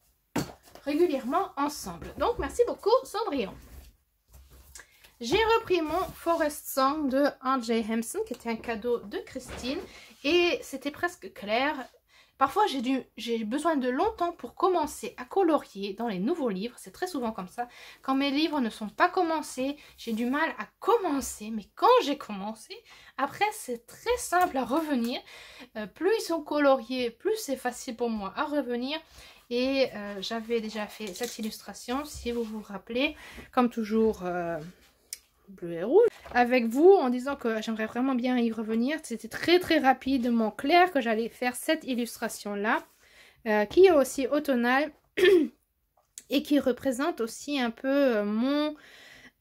régulièrement ensemble. Donc, merci beaucoup, Cendrillon. J'ai repris mon Forest Song de André Hampson, qui était un cadeau de Christine. Et c'était presque clair. Parfois, j'ai besoin de longtemps pour commencer à colorier dans les nouveaux livres. C'est très souvent comme ça. Quand mes livres ne sont pas commencés, j'ai du mal à commencer. Mais quand j'ai commencé, après, c'est très simple à revenir. Euh, plus ils sont coloriés, plus c'est facile pour moi à revenir. Et euh, j'avais déjà fait cette illustration, si vous vous rappelez. Comme toujours... Euh, bleu et rouge, avec vous en disant que j'aimerais vraiment bien y revenir. C'était très très rapidement clair que j'allais faire cette illustration-là, euh, qui est aussi automnale et qui représente aussi un peu euh, mon...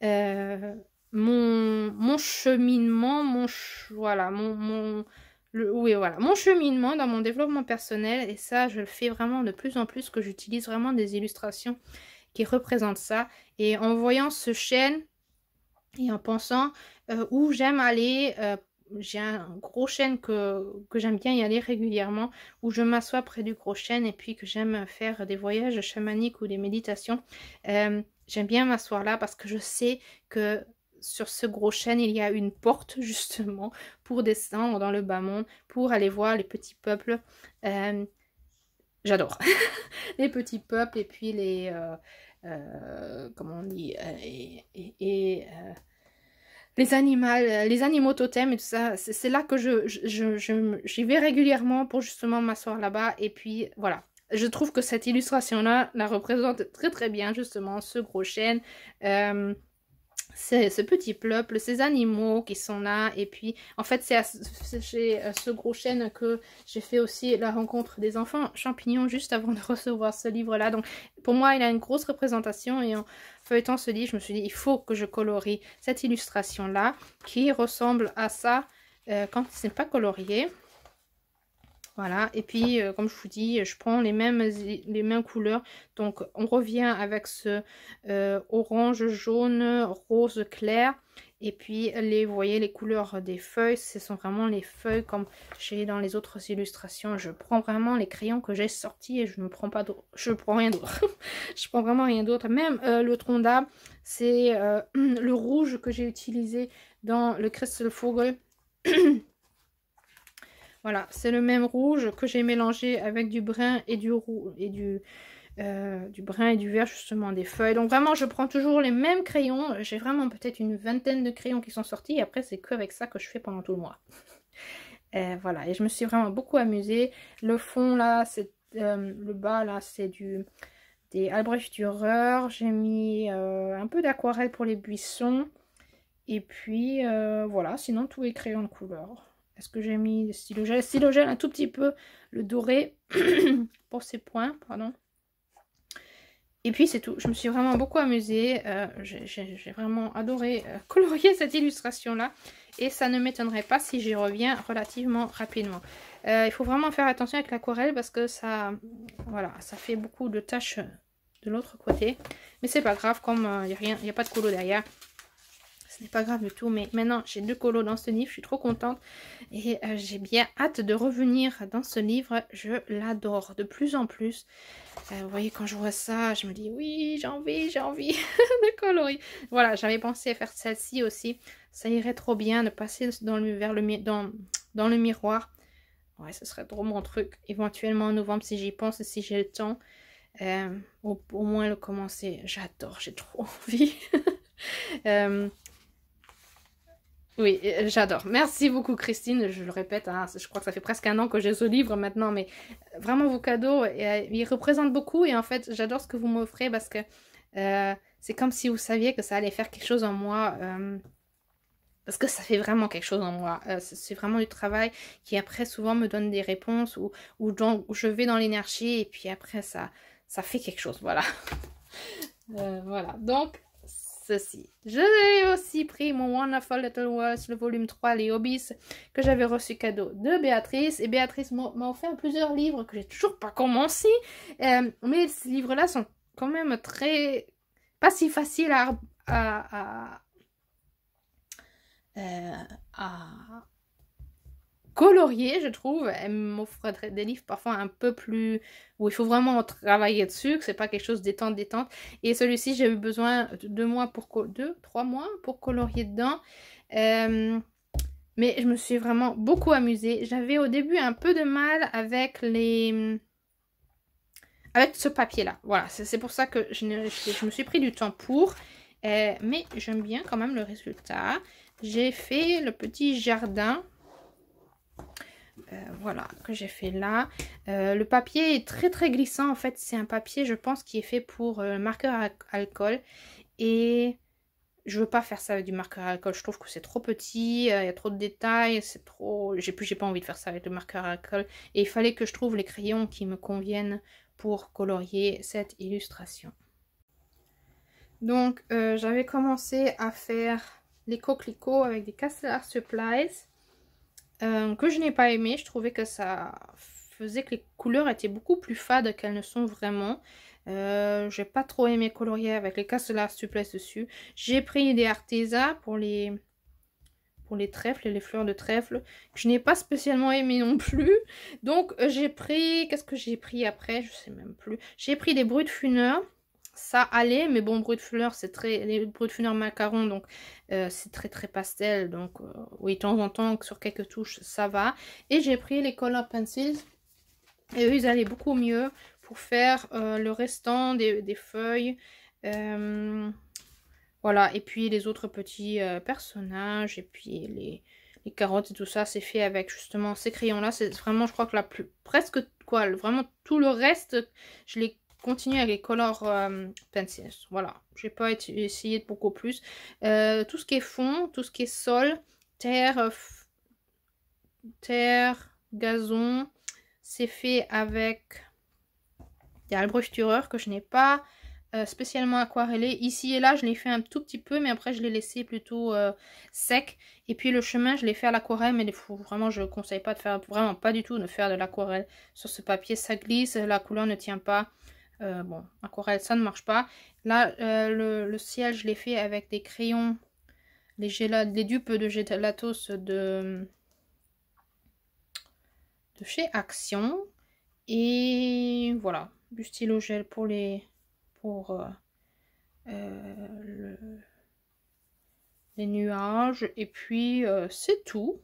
Euh, mon, mon cheminement, mon, voilà, mon, le, voilà, mon cheminement dans mon développement personnel. Et ça, je le fais vraiment de plus en plus, que j'utilise vraiment des illustrations qui représentent ça. Et en voyant ce chêne, et en pensant euh, où j'aime aller. Euh, j'ai un gros chêne que, que j'aime bien y aller régulièrement, où je m'assois près du gros chêne et puis que j'aime faire des voyages chamaniques ou des méditations. Euh, j'aime bien m'asseoir là parce que je sais que sur ce gros chêne, il y a une porte justement pour descendre dans le bas monde, pour aller voir les petits peuples. J'adore les petits peuples et puis les euh, comment on dit, euh, et, euh, les, animaux, les animaux totems et tout ça. C'est là que je j'y vais régulièrement pour justement m'asseoir là-bas. Et puis voilà, je trouve que cette illustration-là la représente très très bien justement ce gros chêne ce petit peuple, ces animaux qui sont là. Et puis, en fait, c'est chez euh, ce gros chêne que j'ai fait aussi la rencontre des enfants champignons juste avant de recevoir ce livre-là. Donc, pour moi, il a une grosse représentation. Et en feuilletant ce livre, je me suis dit, il faut que je colorie cette illustration-là qui ressemble à ça euh, quand ce n'est pas colorié. Voilà, et puis euh, comme je vous dis, je prends les mêmes, les mêmes couleurs. Donc on revient avec ce euh, orange, jaune, rose clair. Et puis les, vous voyez les couleurs des feuilles, ce sont vraiment les feuilles comme j'ai dans les autres illustrations. Je prends vraiment les crayons que j'ai sortis et je ne prends pas Je prends rien d'autre. je prends vraiment rien d'autre. Même euh, le tronc d'arbre, c'est le rouge que j'ai utilisé dans le Crystal Fogel. Voilà, c'est le même rouge que j'ai mélangé avec du brun et du et euh, du, brun et du vert justement des feuilles. Donc vraiment je prends toujours les mêmes crayons. J'ai vraiment peut-être une vingtaine de crayons qui sont sortis. Et après c'est qu'avec ça que je fais pendant tout le mois. voilà et je me suis vraiment beaucoup amusée. Le fond là, c'est euh, le bas là c'est du des Albrecht Dürer. J'ai mis euh, un peu d'aquarelle pour les buissons. Et puis voilà sinon tous les crayons de couleur. Est-ce que j'ai mis des stylo gel un tout petit peu, le doré pour ces points, pardon. Et puis c'est tout, je me suis vraiment beaucoup amusée, euh, j'ai vraiment adoré euh, colorier cette illustration là. Et ça ne m'étonnerait pas si j'y reviens relativement rapidement. Euh, il faut vraiment faire attention avec l'aquarelle parce que ça, voilà, ça fait beaucoup de taches de l'autre côté. Mais c'est pas grave, comme il n'y a, a pas de couleur derrière, ce n'est pas grave du tout. Mais maintenant, j'ai deux colos dans ce livre, je suis trop contente. Et euh, j'ai bien hâte de revenir dans ce livre, je l'adore de plus en plus. Euh, vous voyez, quand je vois ça, je me dis, oui, j'ai envie, j'ai envie de colorier Voilà, j'avais pensé à faire celle-ci aussi. Ça irait trop bien de passer dans le, vers le, dans, dans le miroir. Ouais, ce serait trop mon truc. Éventuellement en novembre, si j'y pense si j'ai le temps. Euh, au, moins le commencer. J'adore, j'ai trop envie. euh, oui, euh, j'adore. Merci beaucoup Christine, je le répète, hein, je crois que ça fait presque un an que j'ai ce livre maintenant, mais euh, vraiment vos cadeaux, euh, ils représentent beaucoup et en fait j'adore ce que vous m'offrez parce que c'est comme si vous saviez que ça allait faire quelque chose en moi. parce que ça fait vraiment quelque chose en moi. c'est vraiment du travail qui après souvent me donne des réponses ou, où je vais dans l'énergie et puis après ça, ça fait quelque chose. Voilà. voilà. Donc ceci. J'ai aussi pris mon Wonderful Little World, le volume 3, Les Hobbies, que j'avais reçu cadeau de Béatrice. Et Béatrice m'a offert plusieurs livres que j'ai toujours pas commencé. Euh, mais ces livres-là sont quand même très... pas si faciles à, à euh, colorier je trouve. Elle m'offre des livres parfois un peu plus où il faut vraiment travailler dessus, que c'est pas quelque chose détente, détente. Et celui-ci, j'ai eu besoin de deux mois pour deux, trois mois pour colorier dedans. Euh, mais je me suis vraiment beaucoup amusée. J'avais au début un peu de mal avec les avec ce papier-là. Voilà, c'est pour ça que je, me suis pris du temps pour. Euh, mais j'aime bien quand même le résultat. J'ai fait le petit jardin euh, voilà, que j'ai fait là. Euh, le papier est très très glissant en fait. C'est un papier, je pense, qui est fait pour euh, marqueur à alcool. Et je veux pas faire ça avec du marqueur à alcool. Je trouve que c'est trop petit, il y a trop de détails, c'est trop... J'ai plus, j'ai pas envie de faire ça avec le marqueur alcool. Et il fallait que je trouve les crayons qui me conviennent pour colorier cette illustration. Donc, j'avais commencé à faire les coquelicots avec des Castellar Supplies. Euh, que je n'ai pas aimé. Je trouvais que ça faisait que les couleurs étaient beaucoup plus fades qu'elles ne sont vraiment. Euh, j'ai pas trop aimé colorier avec les casse supplémentaires dessus. J'ai pris des artesas pour les pour les trèfles, et les fleurs de trèfle, que je n'ai pas spécialement aimé non plus. Donc euh, j'ai pris, qu'est-ce que j'ai pris après Je sais même plus. J'ai pris des bruits de funeur ça allait, mais bon, bruit de fleurs c'est très. Les brut de fleurs macaron, donc euh, c'est très très pastel. Donc euh, oui, de temps en temps, sur quelques touches, ça va. Et j'ai pris les color pencils. Et eux, ils allaient beaucoup mieux pour faire euh, le restant des, feuilles. voilà. Et puis les autres petits personnages. Et puis les, les carottes et tout ça, c'est fait avec justement ces crayons-là. C'est vraiment, je crois que la plus. Presque quoi, vraiment tout le reste, je l'ai continuer avec les color euh, pencils. Voilà, je n'ai pas essayé de beaucoup plus. Euh, tout ce qui est fond, tout ce qui est sol, terre, euh, terre, gazon, c'est fait avec des brush que je n'ai pas spécialement aquarellé. Ici et là, je l'ai fait un tout petit peu, mais après, je l'ai laissé plutôt sec. Et puis, le chemin, je l'ai fait à l'aquarelle, mais vraiment, je ne conseille pas de faire, vraiment pas du tout de faire de l'aquarelle sur ce papier. Ça glisse, la couleur ne tient pas. Euh, bon, aquarelle, ça ne marche pas. Là, euh, le, ciel, je l'ai fait avec des crayons, les, dupes de Gelatos de, de chez Action. Et voilà, du gel pour les pour euh, les nuages. Et puis, c'est tout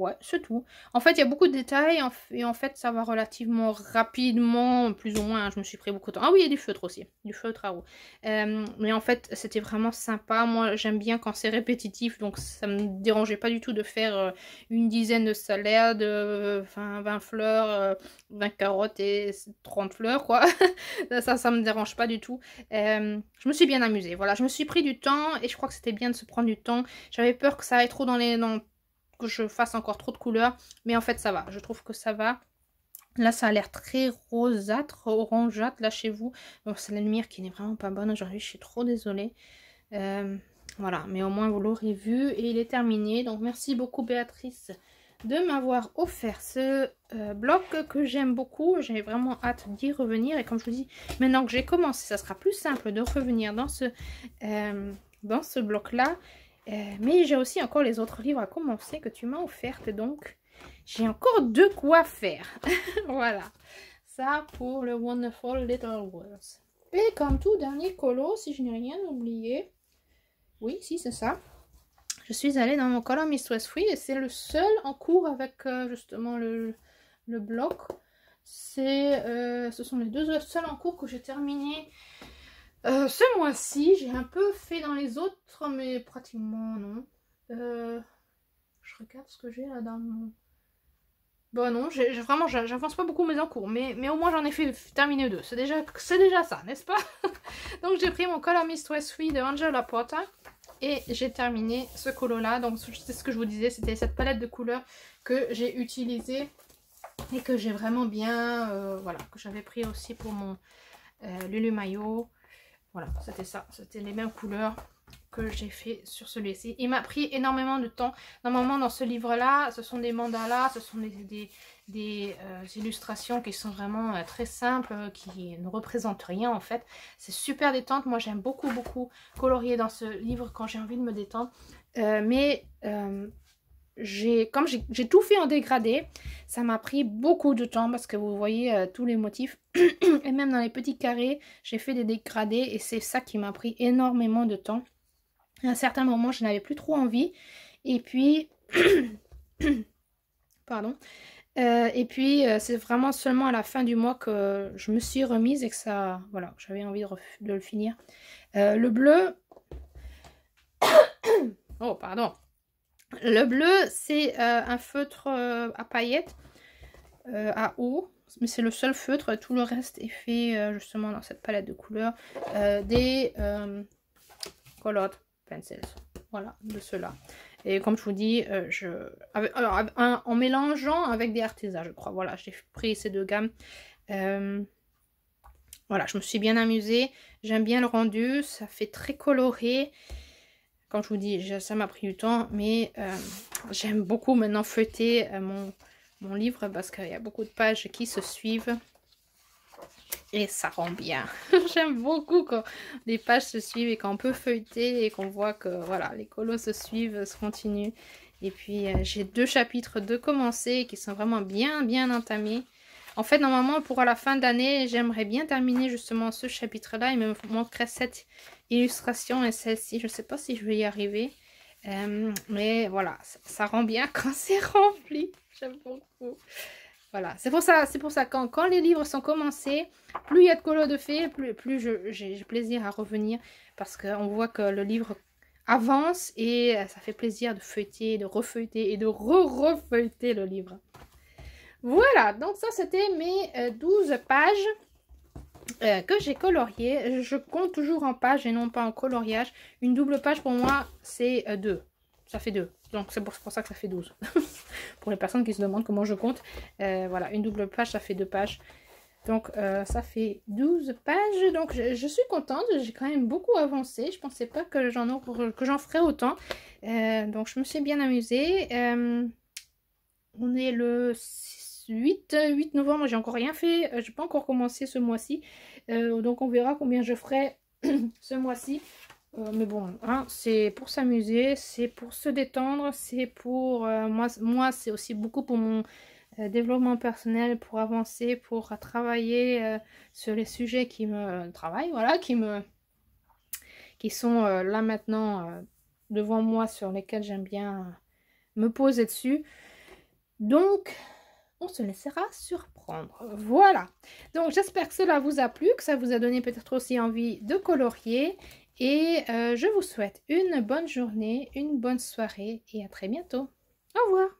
ouais, c'est tout. En fait, il y a beaucoup de détails et en fait, ça va relativement rapidement, plus ou moins. Hein, je me suis pris beaucoup de temps. Ah oui, il y a du feutre aussi, du feutre à eau. Euh, mais en fait, c'était vraiment sympa. Moi, j'aime bien quand c'est répétitif, donc ça me dérangeait pas du tout de faire euh, une dizaine de salades, 20, euh, 20 fleurs, 20 carottes et 30 fleurs, quoi. ça, ça me dérange pas du tout. je me suis bien amusée. Voilà, je me suis pris du temps et je crois que c'était bien de se prendre du temps. J'avais peur que ça aille trop dans les que je fasse encore trop de couleurs. Mais en fait, ça va. Je trouve que ça va. Là, ça a l'air très rosâtre, orangeâtre, là, chez vous. Bon, c'est la lumière qui n'est vraiment pas bonne aujourd'hui. Je suis trop désolée. Euh, voilà, mais au moins, vous l'aurez vu. Et il est terminé. Donc, merci beaucoup, Béatrice, de m'avoir offert ce euh, bloc que j'aime beaucoup. J'ai vraiment hâte d'y revenir. Et comme je vous dis, maintenant que j'ai commencé, ça sera plus simple de revenir dans ce... Euh, dans ce bloc là euh, mais j'ai aussi encore les autres livres à commencer que tu m'as offertes. Donc, j'ai encore de quoi faire. voilà. Ça pour le Wonderful Little Worlds. Et comme tout dernier colo, si je n'ai rien oublié. Oui, si, c'est ça. Je suis allée dans mon colo Miss Free et c'est le seul en cours avec euh, justement le, le bloc. C'est, euh, ce sont les deux seuls en cours que j'ai terminé euh, ce mois-ci, j'ai un peu fait dans les autres, mais pratiquement non. Euh, je regarde ce que j'ai là dans mon... Bon bah, non, vraiment j'avance pas beaucoup mes encours, mais, mais au moins j'en ai fait terminer deux. C'est déjà, déjà ça, n'est-ce pas Donc j'ai pris mon West Westway de Angela Porta et j'ai terminé ce colo-là. Donc c'est ce que je vous disais, c'était cette palette de couleurs que j'ai utilisée et que j'ai vraiment bien... Euh, voilà, que j'avais pris aussi pour mon Lulu Mayo. Voilà, c'était ça. C'était les mêmes couleurs que j'ai fait sur celui-ci. Il m'a pris énormément de temps. Normalement, dans ce livre-là, ce sont des mandalas, ce sont des, des, euh, illustrations qui sont vraiment euh, très simples, qui ne représentent rien en fait. C'est super détente. Moi, j'aime beaucoup, beaucoup colorier dans ce livre quand j'ai envie de me détendre. Euh, mais comme j'ai tout fait en dégradé, ça m'a pris beaucoup de temps parce que vous voyez euh, tous les motifs. et même dans les petits carrés, j'ai fait des dégradés et c'est ça qui m'a pris énormément de temps. À un certain moment, je n'avais plus trop envie. Et puis... Pardon. Euh, et puis, euh, c'est vraiment seulement à la fin du mois que je me suis remise et que ça... Voilà, j'avais envie de, le finir. le bleu... oh, pardon. Le bleu, c'est euh, un feutre euh, à paillettes, euh, à eau. Mais c'est le seul feutre. Tout le reste est fait justement dans cette palette de couleurs. des colored pencils. Voilà, de ceux-là. Et comme je vous dis, en mélangeant avec des artisans, je crois. Voilà, j'ai pris ces deux gammes. Voilà, je me suis bien amusée. J'aime bien le rendu. Ça fait très coloré. Comme je vous dis, ça m'a pris du temps, mais euh, j'aime beaucoup maintenant feuilleter euh, mon, mon livre parce qu'il y a beaucoup de pages qui se suivent. Et ça rend bien. J'aime beaucoup quand les pages se suivent et qu'on peut feuilleter et qu'on voit que voilà, les colos se suivent, se continuent. Et puis euh, j'ai deux chapitres de commencer qui sont vraiment bien bien entamés. En fait normalement pour la fin d'année j'aimerais bien terminer justement ce chapitre là. Il me manquerait cette illustration et celle-ci. Je ne sais pas si je vais y arriver. Euh, mais voilà, ça, rend bien quand c'est rempli. J'aime beaucoup. Voilà, c'est pour ça, c'est pour ça quand, les livres sont commencés, plus il y a de colos de fées, plus, plus j'ai plaisir à revenir parce qu'on voit que le livre avance et euh, ça fait plaisir de feuilleter, de refeuilleter et de re-refeuilleter le livre. Voilà, donc ça c'était mes 12 euh, pages. Euh, que j'ai colorié. Je compte toujours en pages et non pas en coloriage. Une double page pour moi, c'est 2. Euh, ça fait 2. Donc c'est pour, ça que ça fait 12. pour les personnes qui se demandent comment je compte. Euh, voilà, une double page, ça fait deux pages. Donc ça fait 12 pages. Donc je, suis contente. J'ai quand même beaucoup avancé. Je pensais pas que j'en que ferais autant. donc je me suis bien amusée. on est le 6 8, 8 euh, novembre, j'ai encore rien fait, euh, j'ai pas encore commencé ce mois-ci, euh, donc on verra combien je ferai ce mois-ci, mais bon, hein, c'est pour s'amuser, c'est pour se détendre, c'est pour, moi, moi c'est aussi beaucoup pour mon développement personnel, pour avancer, pour travailler sur les sujets qui me travaillent, voilà, qui me, qui sont là maintenant devant moi, sur lesquels j'aime bien me poser dessus, donc, on se laissera surprendre. Voilà. Donc j'espère que cela vous a plu, que ça vous a donné peut-être aussi envie de colorier. Et euh, je vous souhaite une bonne journée, une bonne soirée et à très bientôt. Au revoir.